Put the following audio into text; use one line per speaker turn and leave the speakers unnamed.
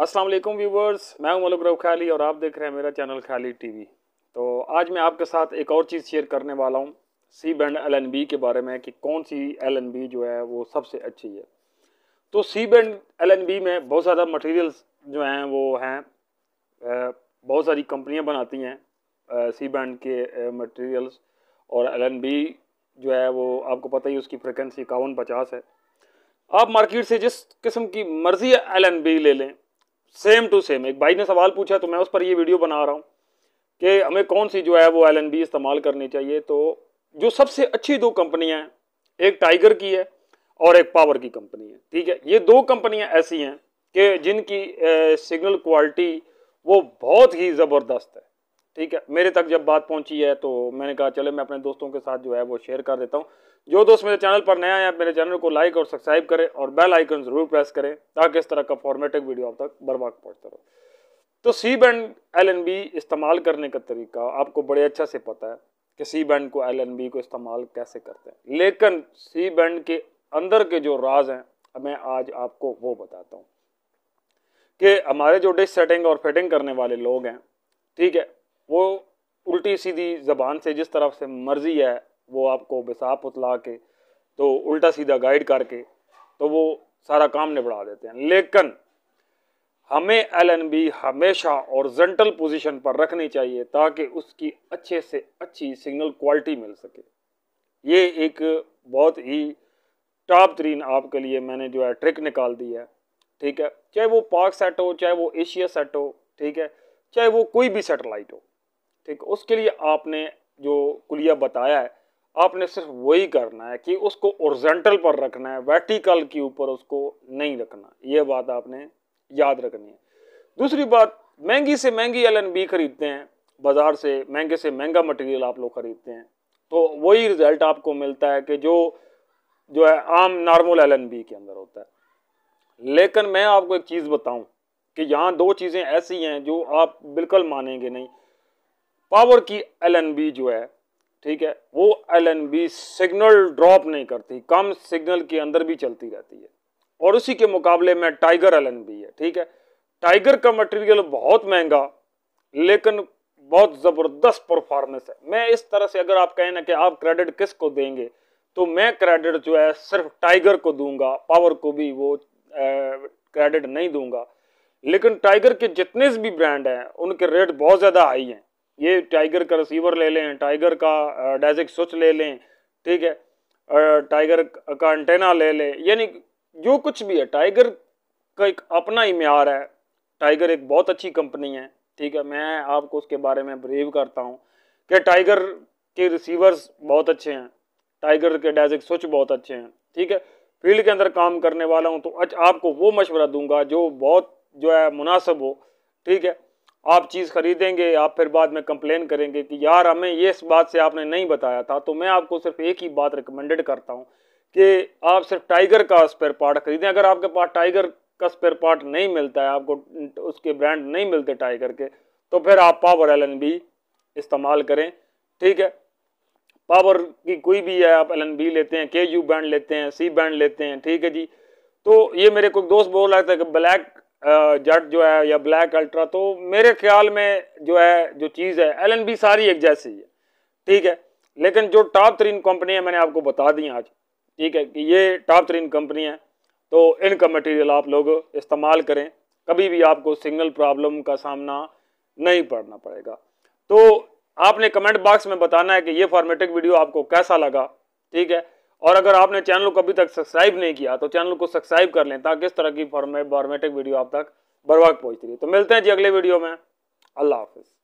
अस्सलाम वालेकुम व्यूवर्स मैं हूं मलुक रव ख्याली और आप देख रहे हैं मेरा चैनल ख्याली टीवी तो आज मैं आपके साथ एक और चीज़ शेयर करने वाला हूं सी बैंड एलएनबी के बारे में कि कौन सी एलएनबी जो है वो सबसे अच्छी है तो सी बैंड एलएनबी में बहुत ज़्यादा मटेरियल्स जो हैं वो हैं बहुत सारी कंपनियाँ बनाती हैं सी बैंड के मटेरियल्स और बी जो है वो आपको पता ही उसकी फ्रिक्वेंसी इक्यावन पचास है आप मार्केट से जिस किस्म की मर्ज़ी बी ले लें सेम टू सेम एक भाई ने सवाल पूछा तो मैं उस पर ये वीडियो बना रहा हूँ कि हमें कौन सी जो है वो एल इस्तेमाल करनी चाहिए तो जो सबसे अच्छी दो कंपनियाँ हैं एक टाइगर की है और एक पावर की कंपनी है ठीक है ये दो कंपनियाँ ऐसी हैं कि जिनकी सिग्नल क्वालिटी वो बहुत ही ज़बरदस्त है ठीक है मेरे तक जब बात पहुंची है तो मैंने कहा चले मैं अपने दोस्तों के साथ जो है वो शेयर कर देता हूँ जो दोस्त मेरे चैनल पर नया है मेरे चैनल को लाइक और सब्सक्राइब करें और बेल आइकन ज़रूर प्रेस करें ताकि इस तरह का फॉर्मेटिक वीडियो आप तक बर्बाद पहुँचता रहो तो C band L N B इस्तेमाल करने का तरीका आपको बड़े अच्छा से पता है कि सी बैंड को एल एन बी को इस्तेमाल कैसे करते हैं लेकिन सी बैंड के अंदर के जो राज हैं मैं आज आपको वो बताता हूँ कि हमारे जो डिश सेटिंग और फिटिंग करने वाले लोग हैं ठीक है वो उल्टी सीधी ज़बान से जिस तरफ से मर्ज़ी है वो आपको बेसाप उतला के तो उल्टा सीधा गाइड करके तो वो सारा काम निबड़ा देते हैं लेकिन हमें एल एन बी हमेशा औरजेंटल पोजीशन पर रखनी चाहिए ताकि उसकी अच्छे से अच्छी सिग्नल क्वालिटी मिल सके ये एक बहुत ही टॉप तरीन आपके लिए मैंने जो है ट्रिक निकाल दी है ठीक है चाहे वो पाक सेट हो चाहे वो एशिया सेट हो ठीक है चाहे वो कोई भी सेटेलाइट हो ठीक उसके लिए आपने जो कुलिया बताया है आपने सिर्फ वही करना है कि उसको ओरिजेंटल पर रखना है वर्टिकल के ऊपर उसको नहीं रखना ये बात आपने याद रखनी है दूसरी बात महंगी से महंगी एल खरीदते हैं बाज़ार से महंगे से महंगा मटेरियल आप लोग ख़रीदते हैं तो वही रिज़ल्ट आपको मिलता है कि जो जो है आम नॉर्मल एल के अंदर होता है लेकिन मैं आपको एक चीज़ बताऊं कि यहाँ दो चीज़ें ऐसी हैं जो आप बिल्कुल मानेंगे नहीं पावर की एल जो है ठीक है वो एल सिग्नल ड्रॉप नहीं करती कम सिग्नल के अंदर भी चलती रहती है और उसी के मुकाबले में टाइगर एल है ठीक है टाइगर का मटेरियल बहुत महंगा लेकिन बहुत ज़बरदस्त परफॉर्मेंस है मैं इस तरह से अगर आप कहें ना कि आप क्रेडिट किस को देंगे तो मैं क्रेडिट जो है सिर्फ टाइगर को दूंगा पावर को भी वो क्रेडिट नहीं दूंगा लेकिन टाइगर के जितने भी ब्रांड हैं उनके रेट बहुत ज़्यादा हाई हैं ये टाइगर का रिसीवर ले लें टाइगर का डेजिक स्विच ले लें ठीक है टाइगर का एंटेना ले लें यानी जो कुछ भी है टाइगर का एक अपना ही म्यार है टाइगर एक बहुत अच्छी कंपनी है ठीक है मैं आपको उसके बारे में बिलीव करता हूँ कि टाइगर के रिसीवर्स बहुत अच्छे हैं टाइगर के डेजिक स्विच बहुत अच्छे हैं ठीक है फील्ड के अंदर काम करने वाला हूँ तो आज आपको वो मशवरा दूंगा जो बहुत जो है मुनासिब हो ठीक है आप चीज़ ख़रीदेंगे आप फिर बाद में कंप्लेन करेंगे कि यार हमें ये इस बात से आपने नहीं बताया था तो मैं आपको सिर्फ एक ही बात रिकमेंडेड करता हूँ कि आप सिर्फ टाइगर का स्पेयर पार्ट खरीदें अगर आपके पास टाइगर का स्पेयर पार्ट नहीं मिलता है आपको उसके ब्रांड नहीं मिलते टाइगर के तो फिर आप पावर एल बी इस्तेमाल करें ठीक है पावर की कोई भी है आप एल बी लेते हैं के यू बैंड लेते हैं सी बैंड लेते हैं ठीक है जी तो ये मेरे कुछ दोस्त बोल रहे थे कि ब्लैक जट जो है या ब्लैक अल्ट्रा तो मेरे ख्याल में जो है जो चीज़ है एल बी सारी एक जैसी है ठीक है लेकिन जो टॉप तरीन कंपनी है मैंने आपको बता दी आज ठीक है कि ये टॉप तरीन कंपनी है तो इनका मटेरियल आप लोग इस्तेमाल करें कभी भी आपको सिग्नल प्रॉब्लम का सामना नहीं पड़ना पड़ेगा तो आपने कमेंट बॉक्स में बताना है कि ये फॉर्मेटिक वीडियो आपको कैसा लगा ठीक है और अगर आपने चैनल को अभी तक सब्सक्राइब नहीं किया तो चैनल को सब्सक्राइब कर लें ताकि इस तरह की फॉर्मेट फॉर्मेटिक वीडियो आप तक बर पहुँचती रही तो मिलते हैं जी अगले वीडियो में अल्लाह हाफिज़